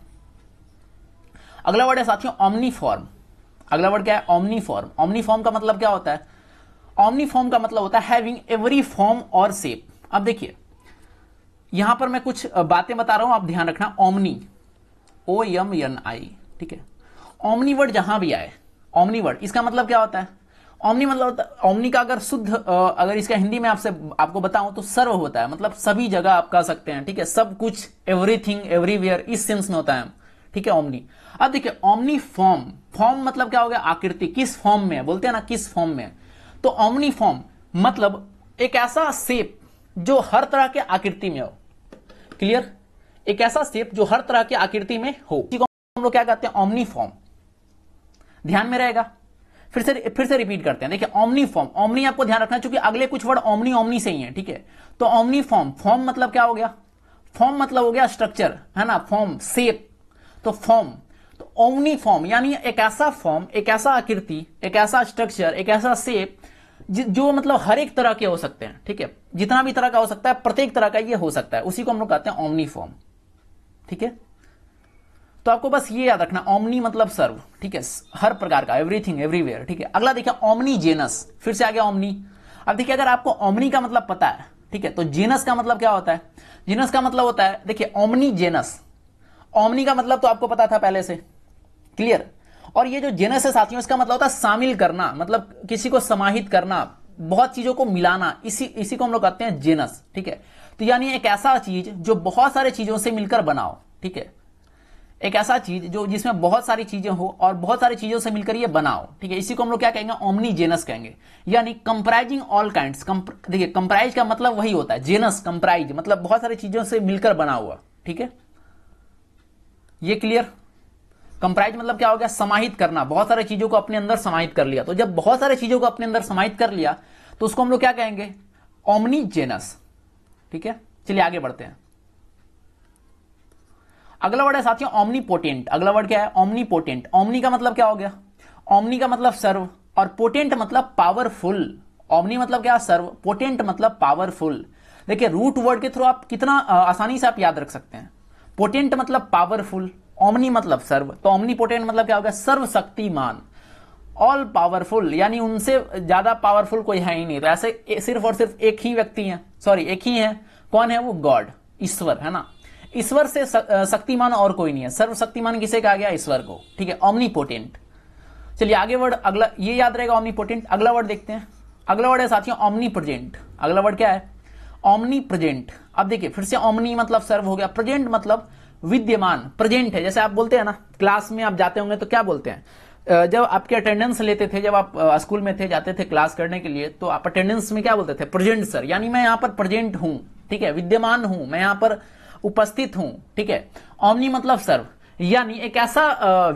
अगला वर्ड है साथियों फॉर्म अगला वर्ड क्या है ऑमनीफॉर्म फॉर्म का मतलब क्या होता है फॉर्म का मतलब होता है हैविंग एवरी फॉर्म और सेप अब देखिए यहां पर मैं कुछ बातें बता रहा हूं आप ध्यान रखना omni O M N I ठीक है ओमनी वर्ड जहां भी आए ओमनी वर्ड इसका मतलब क्या होता है ओमनी मतलब ओमनी का अगर शुद्ध अगर इसका हिंदी में आपसे आपको बताऊं तो सर्व होता है मतलब सभी जगह आप कह सकते हैं ठीक है सब कुछ एवरीथिंग एवरीवेयर इस सेंस में होता है ठीक है ओमनी अब देखिए ओमनी फॉर्म फॉर्म मतलब क्या हो गया आकृति किस फॉर्म में है बोलते हैं ना किस फॉर्म में है? तो ओमनी फॉर्म मतलब एक ऐसा सेप जो हर तरह के आकृति में हो क्लियर एक ऐसा सेप जो हर तरह के आकृति में हो हम लोग क्या कहते हैं ओमनी फॉर्म ध्यान में रहेगा फिर से फिर से रिपीट करते हैं देखिए ओमनी फॉर्म ओमनी आपको ध्यान रखना चूंकि अगले कुछ वर्ड ओमनी ओमनी से ही है ठीक है तो ओमनी फॉर्म फॉर्म मतलब क्या हो गया फॉर्म मतलब हो गया स्ट्रक्चर है ना फॉर्म सेप तो फॉर्म तो ओमनी फॉर्म यानी एक ऐसा फॉर्म एक ऐसा आकृति एक ऐसा स्ट्रक्चर एक ऐसा सेप जो मतलब हर एक तरह के हो सकते हैं ठीक है जितना भी तरह का हो सकता है प्रत्येक तरह का ये हो सकता है उसी को हम लोग कहते हैं ओमनी फॉर्म ठीक है तो आपको बस ये याद रखना ओमनी मतलब सर्व ठीक है हर प्रकार का एवरीथिंग एवरीवेयर ठीक है अगला देखिए ओमनी जेनस फिर से आ गया ओमनी अब देखिए अगर आपको ओमनी का मतलब पता है ठीक है तो जेनस का मतलब क्या होता है जेनस का मतलब होता है देखिए ओमनी जेनस ओमनी का मतलब तो आपको पता था पहले से क्लियर और ये जो जेनस है साथियों इसका मतलब होता है शामिल करना मतलब किसी को समाहित करना बहुत चीजों को मिलाना इसी इसी को हम लोग कहते हैं जेनस ठीक है तो यानी एक ऐसा चीज जो बहुत सारे चीजों से मिलकर बनाओ ठीक है एक ऐसा चीज जो जिसमें बहुत सारी चीजें हो और बहुत सारी चीजों से मिलकर ये बनाओ ठीक है इसी को हम लोग क्या कहेंगे ओमनी जेनस कहेंगे यानी कंप्राइजिंग ऑल काइंड देखिए कंप्राइज का मतलब वही होता है जेनस कंप्राइज मतलब बहुत सारी चीजों से मिलकर बना हुआ ठीक है ये क्लियर कंप्राइज मतलब क्या हो गया समाहित करना बहुत सारी चीजों को अपने अंदर समाहित कर लिया तो जब बहुत सारी चीजों को अपने अंदर समाहित कर लिया तो उसको हम लोग क्या कहेंगे ओमनी जेनस ठीक है चलिए आगे बढ़ते हैं अगला वर्ड है साथियों ओमनीपोटेंट अगला वर्ड क्या है ओमनीपोटेंट ओमनी का मतलब क्या हो गया ओमनी का मतलब सर्व और पोटेंट मतलब पावरफुल ओमनी मतलब क्या सर्व पोटेंट मतलब पावरफुल देखिए रूट वर्ड के थ्रू आप कितना आसानी से आप याद रख सकते हैं पोटेंट मतलब पावरफुल ओमनी मतलब सर्व तो ओमनी पोटेंट मतलब क्या हो होगा सर्वशक्तिमान ऑल पावरफुल यानी उनसे ज्यादा पावरफुल कोई है ही नहीं तो ऐसे सिर्फ और सिर्फ एक ही व्यक्ति है सॉरी एक ही है कौन है वो गॉड ईश्वर है ना ईश्वर से शक्तिमान और कोई नहीं है सर्वशक्तिमान किसे कहा गया ईश्वर को ठीक है ऑमनीपोटेंट चलिए आगे वर्ड अगला ये याद रहेगा ऑमनीपोटेंट अगला वर्ड देखते हैं अगला वर्ड है साथियों ऑमनी प्रेजेंट अगला वर्ड क्या है ऑमनी प्रेजेंट अब देखिए फिर से ऑमनी मतलब सर्व हो गया प्रेजेंट मतलब विद्यमान प्रेजेंट है जैसे आप बोलते हैं ना क्लास में आप जाते होंगे तो क्या बोलते हैं जब आपके अटेंडेंस लेते थे जब आप स्कूल में थे जाते थे क्लास करने के लिए तो आप अटेंडेंस में क्या बोलते थे प्रेजेंट सर यानी मैं यहाँ पर प्रेजेंट हूँ ठीक है विद्यमान हूं मैं यहाँ पर उपस्थित हूं ठीक है ओमनी मतलब सर्व यानी एक ऐसा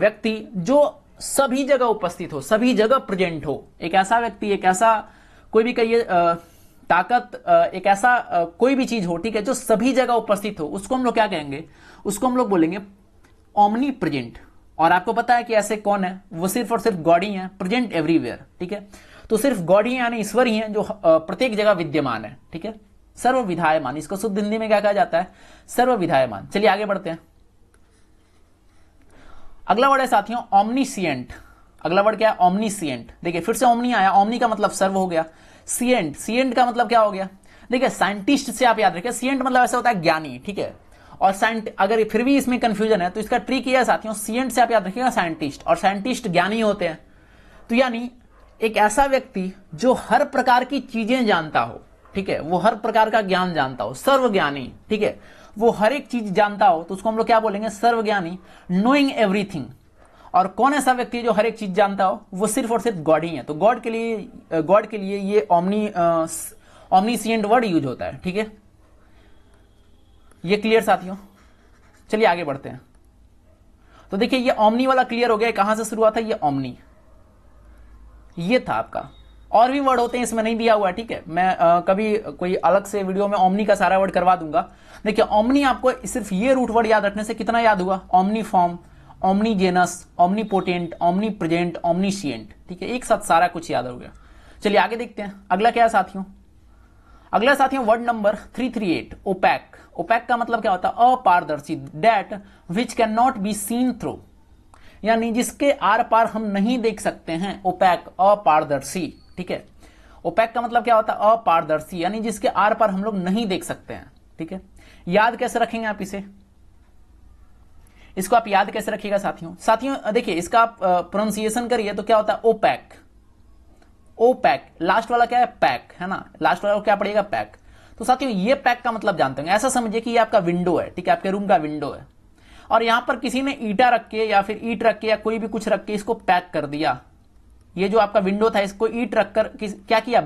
व्यक्ति जो सभी जगह उपस्थित हो सभी जगह प्रेजेंट हो एक ऐसा व्यक्ति एक ऐसा कोई भी कहिए ताकत एक ऐसा कोई भी चीज हो ठीक है जो सभी जगह उपस्थित हो उसको हम लोग क्या कहेंगे उसको हम लोग बोलेंगे ओमनी प्रेजेंट और आपको पता है कि ऐसे कौन है वो सिर्फ और सिर्फ गॉड ही है प्रेजेंट एवरीवेयर ठीक है तो सिर्फ गॉड ही यानी ईश्वर ही है जो प्रत्येक जगह विद्यमान है ठीक है सर्व विधायमान इसको शुद्ध हिंदी में क्या कहा जाता है सर्व विधायमान चलिए आगे बढ़ते हैं अगला वर्ड है साथियों ओमनीसियंट अगला वर्ड क्या है ओमनीसियंट देखिए फिर से ओमनी आया ओमनी का मतलब सर्व हो गया सीएंट सीएंट का मतलब क्या हो गया देखिए साइंटिस्ट से आप याद रखिए सीएंट मतलब ऐसा होता है ज्ञानी ठीक है और साइंट अगर फिर भी इसमें कंफ्यूजन है तो इसका ट्रिक यह साथियों सीएंट से आप याद रखिएगा साइंटिस्ट और साइंटिस्ट ज्ञानी होते हैं तो यानी एक ऐसा व्यक्ति जो हर प्रकार की चीजें जानता हो ठीक है वो हर प्रकार का ज्ञान जानता हो सर्वज्ञानी ठीक है वो हर एक चीज जानता हो तो उसको हम लोग क्या बोलेंगे सर्वज्ञानी नोइंग एवरीथिंग और कौन ऐसा व्यक्ति है जो हर एक चीज जानता हो वो सिर्फ और सिर्फ गॉड ही है तो गॉड के लिए गॉड के लिए ये ऑमनी ओमनीसियंट वर्ड यूज होता है ठीक है ये क्लियर साथियों चलिए आगे बढ़ते हैं तो देखिए ये ओमनी वाला क्लियर हो गया कहां से शुरू हुआ था ये ओमनी ये था आपका और भी वर्ड होते हैं इसमें नहीं दिया हुआ ठीक है मैं आ, कभी कोई अलग से वीडियो में ओमनी का सारा वर्ड करवा दूंगा देखिए ओमनी आपको सिर्फ ये रूट वर्ड याद रखने से कितना याद हुआ omniform omnigenous omnipotent omnipresent omniscient ठीक है एक साथ सारा कुछ याद हो गया चलिए आगे देखते हैं अगला क्या साथियों अगला साथियों word number three three eight opaque opaque का मतलब क्या होता है अपारदर्शी that which can not be seen through यानी जिसके आर पार हम नहीं देख सकते हैं ओपैक अपारदर्शी ठीक है ओपैक का मतलब क्या होता है अपारदर्शी यानी जिसके आर पर हम लोग नहीं देख सकते हैं ठीक है याद कैसे रखेंगे आप इसे इसको आप याद कैसे रखिएगा साथियों साथियों देखिए इसका आप प्रोनाउंसिएशन करिए तो क्या होता है ओपैक ओपैक लास्ट वाला क्या है पैक है ना लास्ट वाला क्या पड़ेगा पैक तो साथियों ये पैक का मतलब जानते होंगे ऐसा समझिए कि ये आपका विंडो है ठीक है आपके रूम का विंडो है और यहां पर किसी ने ईटा रख के या फिर ईट रख के या कोई भी कुछ रख के इसको पैक कर दिया ये जो आपका विंडो था इसको ईट रखकर क्या किया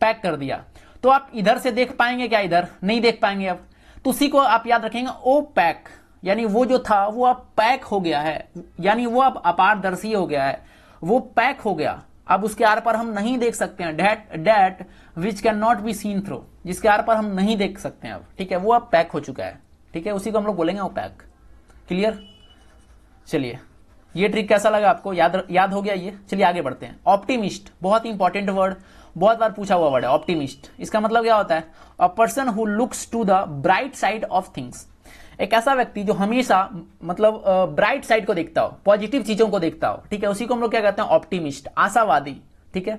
पैक कर दिया तो आप इधर से देख पाएंगे क्या इधर नहीं देख पाएंगे अब तो उसी को आप याद रखेंगे ओ पैक यानी वो जो था वो अब पैक हो गया है यानी वो अब अपारदर्शी हो गया है वो पैक हो गया अब उसके आर पर हम नहीं देख सकते हैं that that which can not be seen through जिसके आर पर हम नहीं देख सकते हैं अब ठीक है वो अब पैक हो चुका है ठीक है उसी को हम लोग बोलेंगे वो पैक क्लियर चलिए ये ट्रिक कैसा लगा आपको याद याद हो गया ये चलिए आगे बढ़ते हैं ऑप्टिमिस्ट बहुत ही इंपॉर्टेंट वर्ड बहुत बार पूछा हुआ वर्ड है ऑप्टिमिस्ट इसका मतलब क्या होता है a person who looks to the bright side of things एक ऐसा व्यक्ति जो हमेशा मतलब ब्राइट साइड को देखता हो पॉजिटिव चीजों को देखता हो ठीक है उसी को हम लोग क्या कहते हैं ऑप्टिमिस्ट आशावादी ठीक है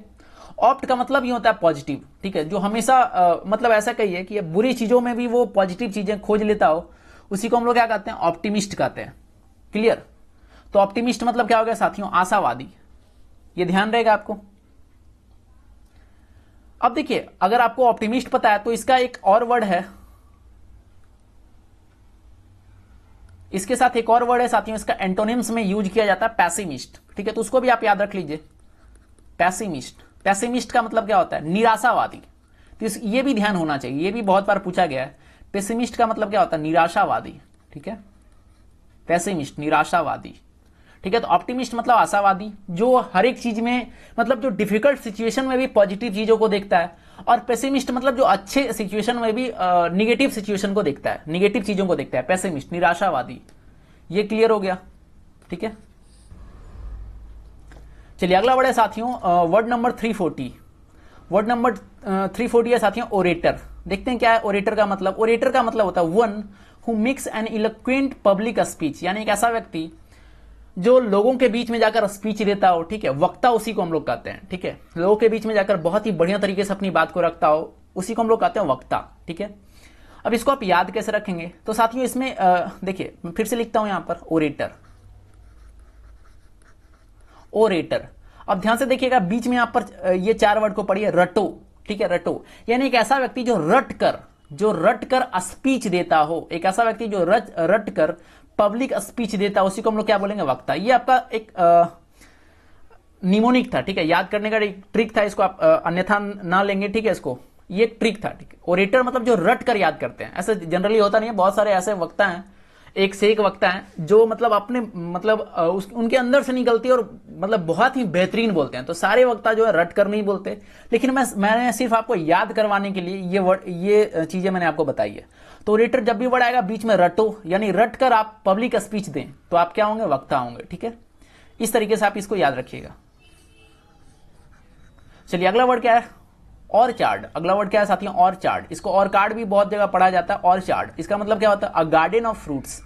ऑप्ट का मतलब ये होता है पॉजिटिव ठीक है जो हमेशा आ, मतलब ऐसा कहिए कि बुरी चीजों में भी वो पॉजिटिव चीजें खोज लेता हो उसी को हम लोग क्या कहते हैं ऑप्टिमिस्ट कहते हैं क्लियर तो ऑप्टिमिस्ट मतलब क्या हो गया साथियों आशावादी ये ध्यान रहेगा आपको अब देखिए अगर आपको ऑप्टिमिस्ट पता है तो इसका एक और वर्ड है इसके साथ एक और वर्ड है साथियों इसका एंटोनिम्स में यूज किया जाता है पैसिमिस्ट ठीक है तो उसको भी आप याद रख लीजिए पैसिमिस्ट पैसिमिस्ट का मतलब क्या होता है निराशावादी तो इस ये भी ध्यान होना चाहिए ये भी बहुत बार पूछा गया है पेसिमिस्ट का मतलब क्या होता है निराशावादी ठीक है पैसिमिस्ट निराशावादी ठीक है तो ऑप्टिमिस्ट मतलब आशावादी जो हर एक चीज में मतलब जो डिफिकल्ट सिचुएशन में भी पॉजिटिव चीजों को देखता है और पेसिमिस्ट मतलब जो अच्छे सिचुएशन में भी निगेटिव सिचुएशन को देखता है निगेटिव चीजों को देखता है पेसिमिस्ट निराशावादी ये क्लियर हो गया ठीक है चलिए अगला वर्ड है साथियों word number three forty word number three forty है साथियों ओरेटर देखते हैं क्या है ओरेटर का मतलब ओरेटर का मतलब होता है one who makes an eloquent public speech यानी एक ऐसा व्यक्ति जो लोगों के बीच में जाकर स्पीच देता हो ठीक है वक्ता उसी को हम लोग कहते हैं ठीक है लोगों के बीच में जाकर बहुत ही बढ़िया तरीके से अपनी बात को रखता हो उसी को हम लोग कहते हैं वक्ता ठीक है अब इसको आप याद कैसे रखेंगे तो साथियों इसमें देखिए फिर से लिखता हूं यहां पर ओरेटर ओरेटर अब ध्यान से देखिएगा बीच में यहां पर ये चार वर्ड को पढ़िए रटो ठीक है रटो यानी एक ऐसा व्यक्ति जो रट कर जो रट कर स्पीच देता हो एक ऐसा व्यक्ति जो रट रट कर पब्लिक स्पीच देता है उसी को हम लोग क्या बोलेंगे वक्ता ये आपका एक निमोनिक था ठीक है याद करने का एक ट्रिक था इसको आप अन्यथा ना लेंगे ठीक है इसको ये एक ट्रिक था ठीक है ओरेटर मतलब जो रट कर याद करते हैं ऐसे जनरली होता नहीं है बहुत सारे ऐसे वक्ता हैं एक से एक वक्ता है जो मतलब अपने मतलब उस, उनके अंदर से निकलती है और मतलब बहुत ही बेहतरीन बोलते हैं तो सारे वक्ता जो है रट कर नहीं बोलते लेकिन मैं मैंने सिर्फ आपको याद करवाने के लिए ये वर्ड ये चीजें मैंने आपको बताई है तो रेटर जब भी वर्ड आएगा बीच में रटो यानी रट कर आप पब्लिक स्पीच दें तो आप क्या होंगे वक्ता होंगे ठीक है इस तरीके से आप इसको याद रखिएगा चलिए अगला वर्ड क्या है और चार्ड अगला वर्ड क्या है साथियों और चार्ड इसको और कार्ड भी बहुत जगह पढ़ा जाता है और चार्ड इसका मतलब क्या होता है अ गार्डन ऑफ फ्रूट्स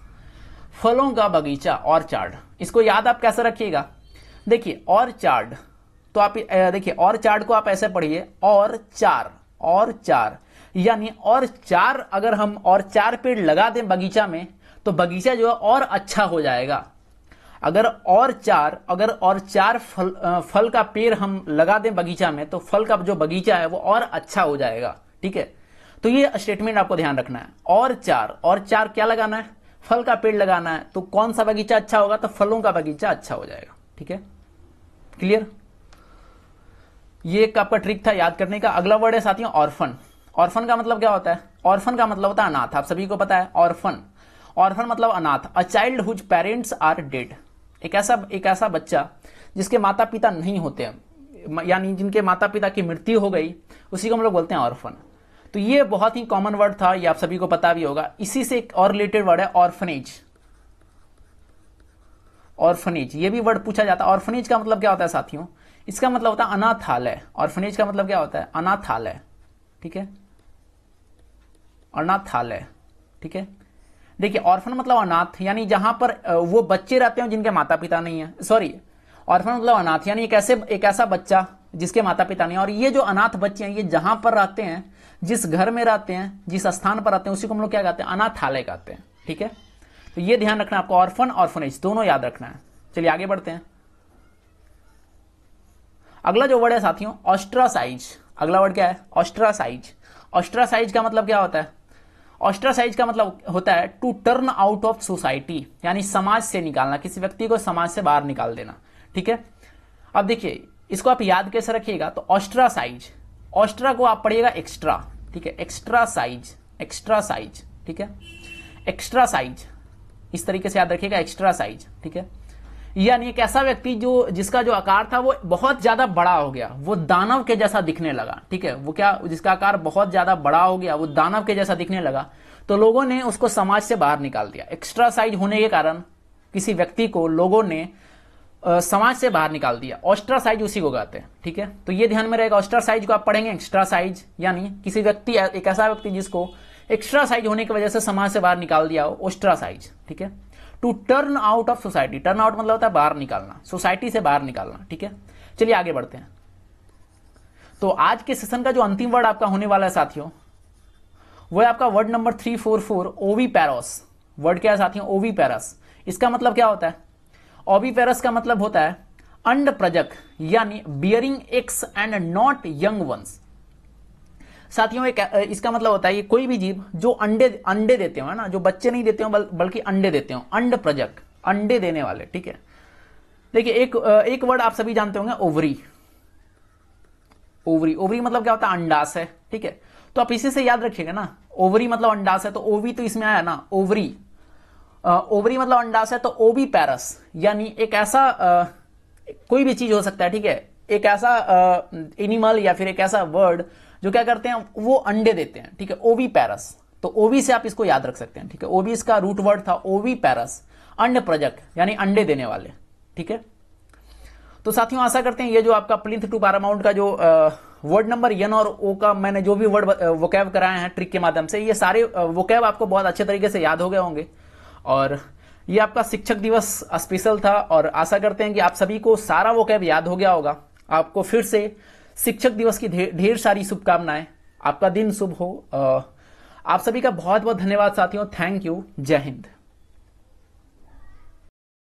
फलों का बगीचा और चार्ड इसको याद आप कैसे रखिएगा देखिए और चार्ड तो आप देखिए और चार्ड को आप ऐसे पढ़िए और चार और चार यानी और चार अगर हम और चार पेड़ लगा दें बगीचा में तो बगीचा जो है और अच्छा हो जाएगा अगर और चार अगर और चार फल फल का पेड़ हम लगा दें बगीचा में तो फल का जो बगीचा है वो और अच्छा हो जाएगा ठीक है तो ये स्टेटमेंट आपको ध्यान रखना है और चार और चार क्या लगाना है फल का पेड़ लगाना है तो कौन सा बगीचा अच्छा होगा तो फलों का बगीचा अच्छा हो जाएगा ठीक है क्लियर ये एक आपका ट्रिक था याद करने का अगला वर्ड है साथियों ऑर्फन ऑर्फन का मतलब क्या होता है ऑर्फन का मतलब होता है अनाथ आप सभी को पता है ऑर्फन ऑर्फन मतलब अनाथ a child whose parents are dead एक ऐसा एक ऐसा बच्चा जिसके माता पिता नहीं होते यानी जिनके माता पिता की मृत्यु हो गई उसी को हम लोग बोलते हैं ऑर्फन तो ये बहुत ही कॉमन वर्ड था ये आप सभी को पता भी होगा इसी से एक और रिलेटेड वर्ड है ऑर्फनेज ऑर्फनेज ये भी वर्ड पूछा जाता है ऑर्फनेज का मतलब क्या होता है साथियों इसका मतलब होता है अनाथालय ऑर्फनेज का मतलब क्या होता है अनाथालय ठीक है अनाथालय ठीक है देखिए ऑर्फन मतलब अनाथ यानी जहां पर वो बच्चे रहते हैं जिनके माता पिता नहीं है सॉरी ऑर्फन मतलब अनाथ यानी एक ऐसे एक ऐसा बच्चा जिसके माता पिता नहीं और ये जो अनाथ बच्चे हैं ये जहां पर रहते हैं जिस घर में रहते हैं जिस स्थान पर रहते हैं उसी को हम लोग क्या कहते हैं अनाथालय कहते हैं ठीक है तो ये ध्यान रखना आपको ऑर्फन ऑर्फनेज दोनों याद रखना है चलिए आगे बढ़ते हैं अगला जो वर्ड है साथियों ऑस्ट्रासाइज अगला वर्ड क्या है ऑस्ट्रासाइज ऑस्ट्रासाइज का मतलब क्या होता है ऑस्ट्रासाइज का मतलब होता है to turn out of society यानी समाज से निकालना किसी व्यक्ति को समाज से बाहर निकाल देना ठीक है अब देखिए इसको आप याद कैसे रखिएगा तो ऑस्ट्रासाइज ऑस्ट्रा को आप पढ़िएगा एक्स्ट्रा ठीक है एक्स्ट्रा साइज एक्स्ट्रा साइज ठीक है एक्स्ट्रा साइज इस तरीके से याद रखिएगा एक्स्ट्रा साइज ठीक है यानी एक ऐसा व्यक्ति जो जिसका जो आकार था वो बहुत ज्यादा बड़ा हो गया वो दानव के जैसा दिखने लगा ठीक है वो क्या जिसका आकार बहुत ज्यादा बड़ा हो गया वो दानव के जैसा दिखने लगा तो लोगों ने उसको समाज से बाहर निकाल दिया एक्स्ट्रा साइज होने के कारण किसी व्यक्ति को लोगों ने आ, समाज से बाहर निकाल दिया ऑस्ट्रा साइज उसी को गाते हैं ठीक है तो ये ध्यान में रहेगा ऑस्ट्रा साइज को आप पढ़ेंगे एक्स्ट्रा साइज यानी किसी व्यक्ति एक ऐसा व्यक्ति जिसको एक्स्ट्रा साइज होने की वजह से समाज से बाहर निकाल दिया हो ऑस्ट्रा साइज ठीक है to turn out of society turn out मतलब होता है बाहर निकालना सोसाइटी से बाहर निकालना ठीक है चलिए आगे बढ़ते हैं तो आज के सेशन का जो अंतिम वर्ड आपका होने वाला है साथियों वो है आपका word number three four four oviparous word क्या है साथियों ओवी पैरस इसका मतलब क्या होता है ओवी पैरस का मतलब होता है अंड प्रजक यानी bearing eggs and not young ones साथियों एक इसका मतलब होता है कि कोई भी जीव जो अंडे अंडे देते हो ना जो बच्चे नहीं देते हो बल, बल्कि अंडे देते हो अंड प्रजक अंडे देने वाले ठीक है देखिए एक एक वर्ड आप सभी जानते होंगे ओवरी ओवरी ओवरी मतलब क्या होता है अंडास है ठीक है तो आप इसी से याद रखिएगा ना ओवरी मतलब अंडास है तो ओवी तो इसमें आया ना ओवरी ओवरी मतलब अंडास है तो ओवी पैरस यानी एक ऐसा कोई भी चीज हो सकता है ठीक है एक ऐसा एनिमल या फिर एक ऐसा वर्ड जो क्या करते हैं वो अंडे देते हैं ठीक है ओवी पैरस तो ओवी से आप इसको याद रख सकते हैं ठीक है ओवी इसका रूट वर्ड था ओवी पैरस अंड प्रजक यानी अंडे देने वाले ठीक है तो साथियों आशा करते हैं ये जो आपका प्लिंथ टू पैरामाउंट का जो वर्ड नंबर यन और ओ का मैंने जो भी वर्ड वोकैब कराए हैं ट्रिक के माध्यम से ये सारे वोकैब आपको बहुत अच्छे तरीके से याद हो गए होंगे और ये आपका शिक्षक दिवस स्पेशल था और आशा करते हैं कि आप सभी को सारा वोकैब याद हो गया होगा आपको फिर से शिक्षक दिवस की ढेर सारी शुभकामनाएं आपका दिन शुभ हो आप सभी का बहुत बहुत धन्यवाद साथियों थैंक यू जय हिंद